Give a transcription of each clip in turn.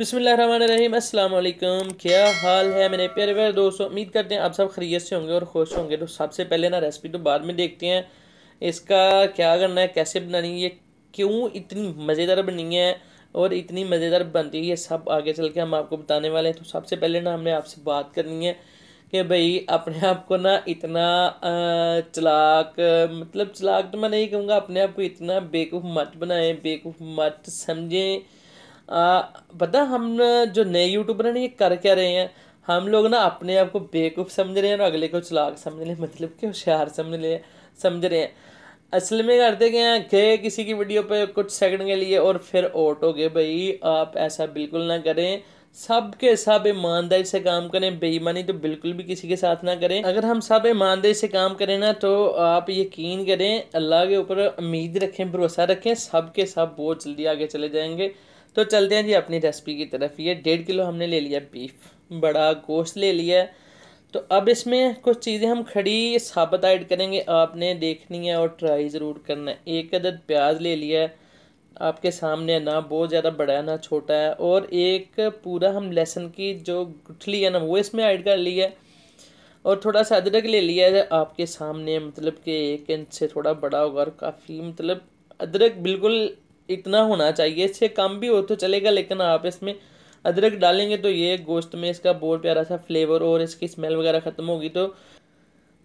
बसमीम अल्लाम क्या हाल है मेरे प्यारे प्यारे दोस्तों उम्मीद करते हैं आप सब खरीत से होंगे और खुश होंगे तो सबसे पहले ना रेसिपी तो बाद में देखते हैं इसका क्या करना है कैसे बनानी है क्यों इतनी मज़ेदार बनी है और इतनी मज़ेदार बनती है ये सब आगे चल के हम आपको बताने वाले हैं तो सबसे पहले ना हमने आपसे बात करनी है कि भाई अपने आप को ना इतना चलाक मतलब चलाक तो मैं नहीं कहूँगा अपने आप को इतना बेवकूफ़ मत बनाएं बेवकूफ़ मत समझें पता हम जो नए यूट्यूबर हैं ना ये कर क्या रहे हैं हम लोग ना अपने आप को बेवकूफ़ समझ रहे हैं और अगले को चलाक समझ रहे हैं मतलब कि होशियार समझ रहे हैं समझ रहे हैं असल में करते क्या हैं गए किसी की वीडियो पे कुछ सेकंड के लिए और फिर आउट हो गए भाई आप ऐसा बिल्कुल ना करें सब के सब ईमानदारी से काम करें बेईमानी तो बिल्कुल भी किसी के साथ ना करें अगर हम सब ईमानदारी से काम करें ना तो आप यकीन करें अल्लाह के ऊपर उम्मीद रखें भरोसा रखें सब के सब बहुत जल्दी आगे चले जाएंगे तो चलते हैं जी अपनी रेसिपी की तरफ ये डेढ़ किलो हमने ले लिया बीफ बड़ा गोश्त ले लिया तो अब इसमें कुछ चीज़ें हम खड़ी साबत ऐड करेंगे आपने देखनी है और ट्राई ज़रूर करना है एक अदद प्याज ले लिया है आपके सामने ना बहुत ज़्यादा बड़ा है ना छोटा है और एक पूरा हम लहसुन की जो गुठली है ना वो इसमें ऐड कर लिया है और थोड़ा सा अदरक ले लिया है आपके सामने मतलब कि एक इंच से थोड़ा बड़ा होगा और काफ़ी मतलब अदरक बिल्कुल इतना होना चाहिए इससे कम भी हो तो चलेगा लेकिन आप इसमें अदरक डालेंगे तो ये गोश्त में इसका बहुत प्यारा सा फ्लेवर और इसकी स्मेल वगैरह ख़त्म होगी तो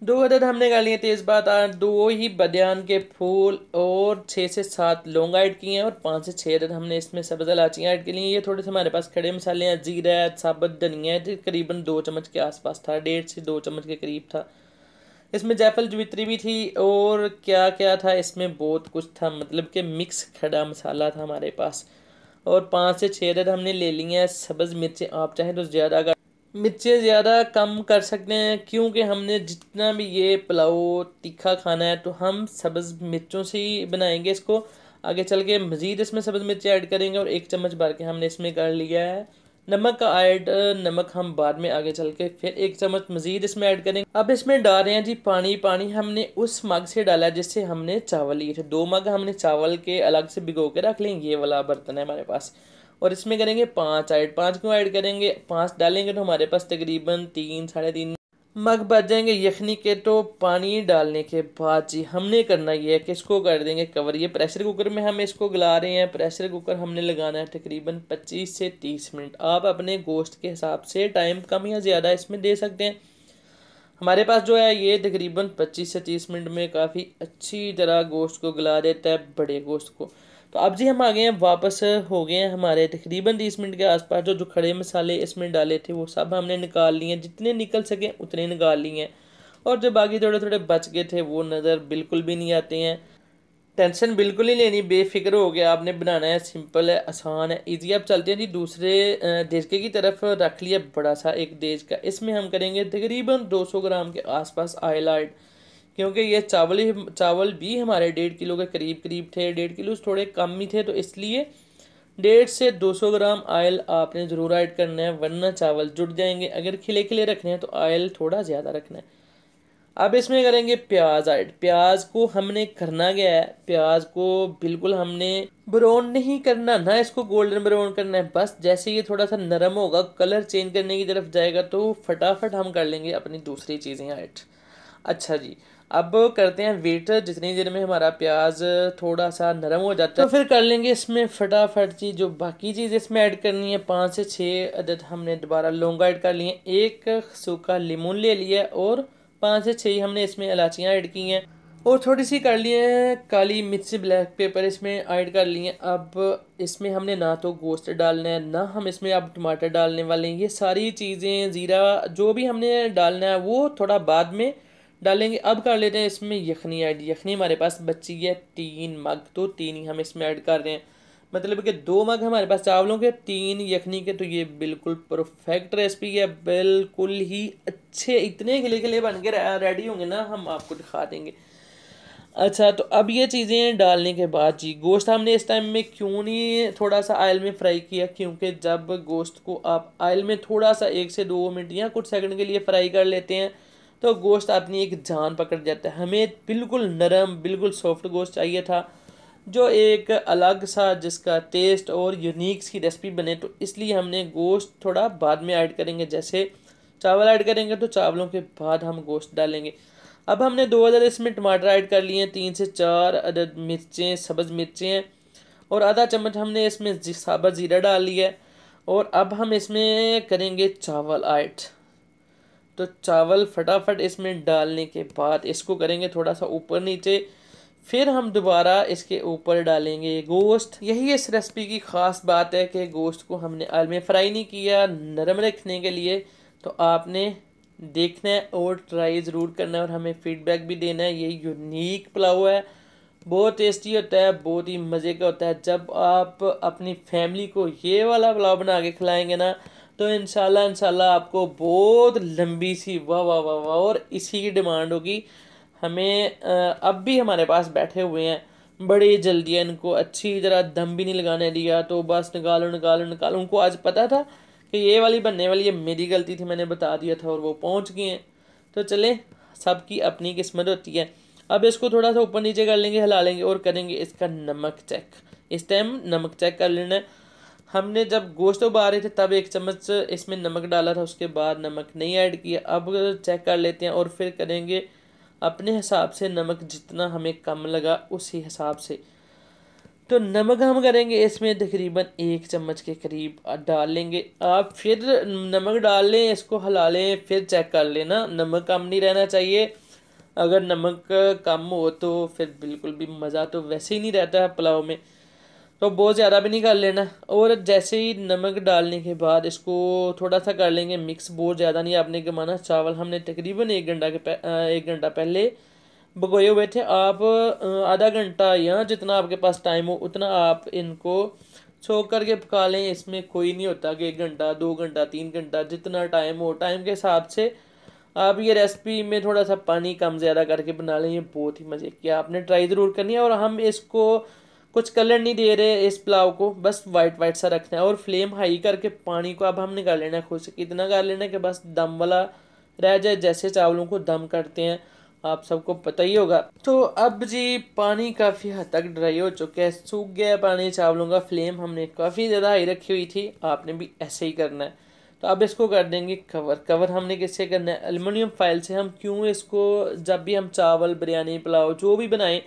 दो अदद हमने डाली है तो आज दो ही बदयान के फूल और छः से सात लौंग ऐड किए हैं और पाँच से छः अदद हमने इसमें सब्ज़ इलाचियाँ ऐड की ली हैं ये थोड़े से हमारे पास खड़े मसाले हैं जीरा साबुत धनिया है करीबन दो चम्मच के आसपास था डेढ़ से दो चम्मच के करीब था इसमें जायफल जवित्री भी थी और क्या क्या था इसमें बहुत कुछ था मतलब कि मिक्स खड़ा मसाला था हमारे पास और पाँच से छः अदद हमने ले ली हैं सब्ज़ मिर्चें आप चाहें तो ज़्यादा कर मिर्चें ज़्यादा कम कर सकते हैं क्योंकि हमने जितना भी ये पुलाव तीखा खाना है तो हम सब्ज़ मिर्चों से ही बनाएंगे इसको आगे चल के मज़ीद इसमें सब्ज़ मिर्चें ऐड करेंगे और एक चम्मच भर के हमने इसमें कर लिया है नमक का ऐड नमक हम बाद में आगे चल के फिर एक चम्मच मज़ीद इसमें ऐड करेंगे अब इसमें डाल रहे हैं जी पानी पानी हमने उस मग से डाला जिससे हमने चावल लिए थे दो मग हमने चावल के अलग से भिगो के रख लेंगे ये वाला बर्तन है हमारे पास और इसमें करेंगे पाँच ऐड पाँच क्यों ऐड करेंगे पाँच डालेंगे तो हमारे पास तकरीबन तीन साढ़े तीन मग बच जाएंगे यखनी के तो पानी डालने के बाद जी हमने करना ये है कि इसको कर देंगे कवर ये प्रेशर कुकर में हम इसको गला रहे हैं प्रेशर कुकर हमने लगाना है तकरीबन 25 से 30 मिनट आप अपने गोश्त के हिसाब से टाइम कम या ज़्यादा इसमें दे सकते हैं हमारे पास जो है ये तकरीबन 25 से 30 मिनट में काफ़ी अच्छी तरह गोश्त को गला देता है बड़े गोश्त को तो अब जी हम आ गए हैं वापस हो गए हैं हमारे तकरीबन तीस मिनट के आसपास जो जो खड़े मसाले इसमें डाले थे वो सब हमने निकाल लिए हैं जितने निकल सके उतने निकाल लिए हैं और जो बाकी थोड़े थोड़े बच गए थे वो नज़र बिल्कुल भी नहीं आते हैं टेंशन बिल्कुल ही लेनी बेफिक्र हो गया आपने बनाना है सिंपल है आसान है इजी आप चलते हैं जी दूसरे देजके की तरफ रख लिया बड़ा सा एक देज का इसमें हम करेंगे तकरीबन 200 ग्राम के आसपास आयल आइट क्योंकि ये चावल ही चावल भी हमारे डेढ़ किलो के करीब करीब थे डेढ़ किलो थोड़े कम ही थे तो इसलिए डेढ़ से दो सौ ग्राम आयल आपने ज़रूर ऐड करना है वरना चावल जुट जाएंगे अगर खिले खिले रखने हैं तो आयल थोड़ा ज़्यादा रखना है अब इसमें करेंगे प्याज ऐड प्याज को हमने करना गया है प्याज को बिल्कुल हमने ब्राउन नहीं करना ना इसको गोल्डन ब्राउन करना है बस जैसे ये थोड़ा सा नरम होगा कलर चेंज करने की तरफ जाएगा तो फटाफट हम कर लेंगे अपनी दूसरी चीज़ें ऐड अच्छा जी अब करते हैं वेटर जितनी देर में हमारा प्याज थोड़ा सा नरम हो जाता है तो फिर कर लेंगे इसमें फटाफट जी जो बाकी चीज़ इसमें ऐड करनी है पाँच से छः अदद हमने दोबारा लौंगा ऐड कर लिए एक सूखा लेमन ले लिया और पाँच से छः हमने इसमें इलायचियाँ ऐड की हैं और थोड़ी सी कर लिए हैं काली मिर्च ब्लैक पेपर इसमें ऐड कर लिए अब इसमें हमने ना तो गोश्त डालना है ना हम इसमें अब टमाटर डालने वाले हैं ये सारी चीज़ें ज़ीरा जो भी हमने डालना है वो थोड़ा बाद में डालेंगे अब कर लेते हैं इसमें यखनी ऐड यखनी हमारे पास बची है तीन मग तो तीन ही हम इसमें ऐड कर रहे हैं मतलब कि दो मग हमारे पास चावलों के तीन यखनी के तो ये बिल्कुल परफेक्ट रेसिपी है बिल्कुल ही अच्छे इतने गिले गिले बन के रेडी होंगे ना हम आपको दिखा देंगे अच्छा तो अब ये चीज़ें डालने के बाद जी गोश्त हमने इस टाइम में क्यों नहीं थोड़ा सा आयल में फ्राई किया क्योंकि जब गोश्त को आप आयल में थोड़ा सा एक से दो मिनट या कुछ सेकंड के लिए फ्राई कर लेते हैं तो गोश्त अपनी एक जान पकड़ जाता है हमें बिल्कुल नरम बिल्कुल सॉफ्ट गोश्त चाहिए था जो एक अलग सा जिसका टेस्ट और यूनिक सी रेसिपी बने तो इसलिए हमने गोश्त थोड़ा बाद में ऐड करेंगे जैसे चावल ऐड करेंगे तो चावलों के बाद हम गोश्त डालेंगे अब हमने दो अदर इसमें टमाटर ऐड कर लिए हैं तीन से चार अदर मिर्चें सब्ज़ मिर्चें और आधा चम्मच हमने इसमें साबा ज़ीरा डाल लिया है और अब हम इसमें करेंगे चावल ऐड तो चावल फटाफट इसमें डालने के बाद इसको करेंगे थोड़ा सा ऊपर नीचे फिर हम दोबारा इसके ऊपर डालेंगे गोश्त यही इस रेसिपी की ख़ास बात है कि गोश्त को हमने आल में फ्राई नहीं किया नरम रखने के लिए तो आपने देखना है और ट्राई ज़रूर करना है और हमें फीडबैक भी देना है ये यूनिक पुलाव है बहुत टेस्टी होता है बहुत ही मज़े का होता है जब आप अपनी फैमिली को ये वाला पुलाव बना के खिलाएंगे ना तो इन शाला आपको बहुत लंबी सी वाह वाह वाह वाह और इसी की डिमांड होगी हमें अब भी हमारे पास बैठे हुए हैं बड़ी जल्दी है इनको अच्छी तरह दम भी नहीं लगाने दिया तो बस निकालो निकालो निकालो उनको आज पता था कि ये वाली बनने वाली ये मेरी गलती थी मैंने बता दिया था और वो पहुंच गए हैं तो चले सबकी अपनी किस्मत होती है अब इसको थोड़ा सा ऊपर नीचे कर लेंगे हिला लेंगे और करेंगे इसका नमक चेक इस टाइम नमक चेक कर लेना है हमने जब गोश्त उबाल रहे थे तब एक चम्मच इसमें नमक डाला था उसके बाद नमक नहीं ऐड किया अब चेक कर लेते हैं और फिर करेंगे अपने हिसाब से नमक जितना हमें कम लगा उसी हिसाब से तो नमक हम करेंगे इसमें तकरीबन एक चम्मच के करीब डाल लेंगे आप फिर नमक डाल लें इसको हिला लें फिर चेक कर लेना नमक कम नहीं रहना चाहिए अगर नमक कम हो तो फिर बिल्कुल भी मज़ा तो वैसे ही नहीं रहता है पुलाव में तो बहुत ज़्यादा भी नहीं कर लेना और जैसे ही नमक डालने के बाद इसको थोड़ा सा कर लेंगे मिक्स बहुत ज़्यादा नहीं आपने कमाना चावल हमने तकरीबन एक घंटा के एक घंटा पहले भगोए हुए थे आप आधा घंटा या जितना आपके पास टाइम हो उतना आप इनको छोक करके पका लें इसमें कोई नहीं होता कि एक घंटा दो घंटा तीन घंटा जितना टाइम हो टाइम के हिसाब से आप ये रेसिपी में थोड़ा सा पानी कम ज़्यादा करके बना लें ये बहुत ही मज़े की आपने ट्राई ज़रूर करनी है और हम इसको कुछ कलर नहीं दे रहे इस पुलाव को बस वाइट वाइट सा रखना है और फ्लेम हाई करके पानी को अब हम निकाल लेना है खुश इतना कर लेना है कि बस दम वाला रह जाए जैसे चावलों को दम करते हैं आप सबको पता ही होगा तो अब जी पानी काफ़ी हद तक ड्राई हो चुका है सूख गया पानी चावलों का फ्लेम हमने काफ़ी ज़्यादा हाई रखी हुई थी आपने भी ऐसे ही करना है तो अब इसको कर देंगे कवर कवर हमने किससे करना है एलमिनियम फाइल से हम क्यों इसको जब भी हम चावल बिरयानी पुलाव जो भी बनाएं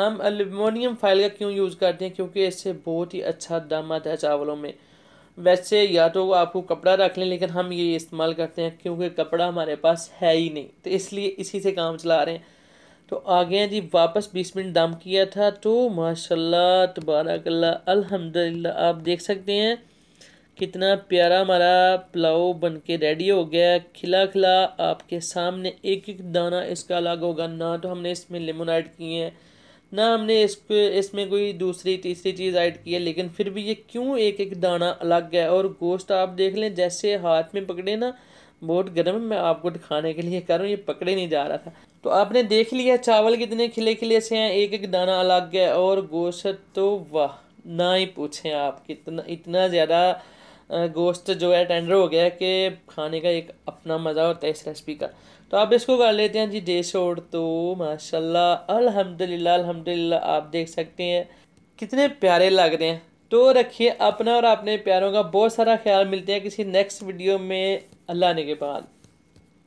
हम एल्यूमिनियम फाइल का क्यों यूज़ करते हैं क्योंकि इससे बहुत ही अच्छा दम आता है चावलों में वैसे या तो आपको कपड़ा रख लें लेकिन हम ये इस्तेमाल करते हैं क्योंकि कपड़ा हमारे पास है ही नहीं तो इसलिए इसी से काम चला रहे हैं तो आ गए जी वापस बीस मिनट दाम किया था तो माशाल्लाह तबारकल्ला अलहमदिल्ला आप देख सकते हैं कितना प्यारा हमारा पुलाव बन के रेडी हो गया खिला खिला आपके सामने एक एक दाना इसका अलग होगा ना तो हमने इसमें लेमोनाइड किए हैं ना हमने इस इसमें कोई दूसरी तीसरी चीज़ ऐड की है लेकिन फिर भी ये क्यों एक एक दाना अलग है और गोश्त आप देख लें जैसे हाथ में पकड़े ना बहुत गर्म है मैं आपको दिखाने के लिए कर रहा हूँ ये पकड़े नहीं जा रहा था तो आपने देख लिया चावल कितने खिले खिले से हैं एक एक दाना अलग है और गोश्त तो वाह ना ही पूछें आप कितना इतना ज़्यादा गोश्त जो है टेंडर हो गया कि खाने का एक अपना मज़ा होता है इस रेसिपी का तो आप इसको कर लेते हैं जी डेढ़ और तो माशाल्लाह अल्हम्दुलिल्लाह अल्हम्दुलिल्लाह आप देख सकते हैं कितने प्यारे लग रहे हैं तो रखिए अपना और अपने प्यारों का बहुत सारा ख्याल मिलते हैं किसी नेक्स्ट वीडियो में अल्लाह ने के बाद